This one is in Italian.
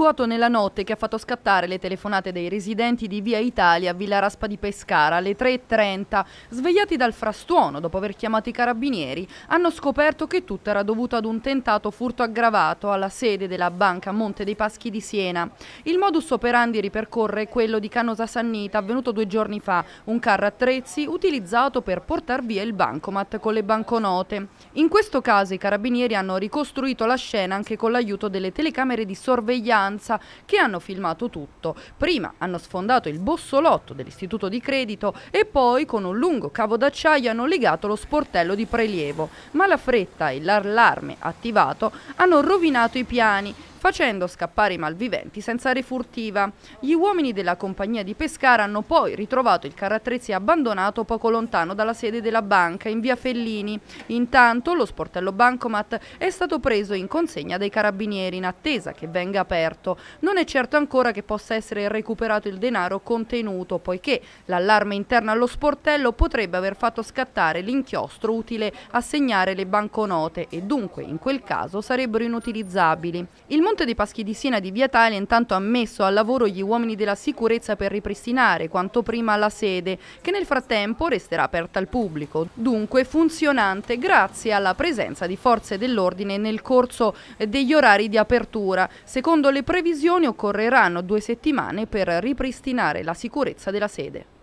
imbuato nella notte che ha fatto scattare le telefonate dei residenti di Via Italia a Villa Raspa di Pescara alle 3.30. Svegliati dal frastuono dopo aver chiamato i carabinieri, hanno scoperto che tutto era dovuto ad un tentato furto aggravato alla sede della banca Monte dei Paschi di Siena. Il modus operandi ripercorre quello di Canosa Sannita avvenuto due giorni fa, un carro attrezzi utilizzato per portare via il bancomat con le banconote. In questo caso i carabinieri hanno ricostruito la scena anche con l'aiuto delle telecamere di sorveglianza vigilanza che hanno filmato tutto. Prima hanno sfondato il bossolotto dell'istituto di credito e poi con un lungo cavo d'acciaio hanno legato lo sportello di prelievo, ma la fretta e l'allarme attivato hanno rovinato i piani facendo scappare i malviventi senza refurtiva. Gli uomini della compagnia di Pescara hanno poi ritrovato il carattrezzi abbandonato poco lontano dalla sede della banca, in via Fellini. Intanto lo sportello Bancomat è stato preso in consegna dai carabinieri in attesa che venga aperto. Non è certo ancora che possa essere recuperato il denaro contenuto, poiché l'allarme interna allo sportello potrebbe aver fatto scattare l'inchiostro utile a segnare le banconote e dunque in quel caso sarebbero inutilizzabili. Il Monte dei Paschi di Siena di Via Italia intanto ha messo al lavoro gli uomini della sicurezza per ripristinare quanto prima la sede, che nel frattempo resterà aperta al pubblico, dunque funzionante grazie alla presenza di forze dell'ordine nel corso degli orari di apertura. Secondo le previsioni occorreranno due settimane per ripristinare la sicurezza della sede.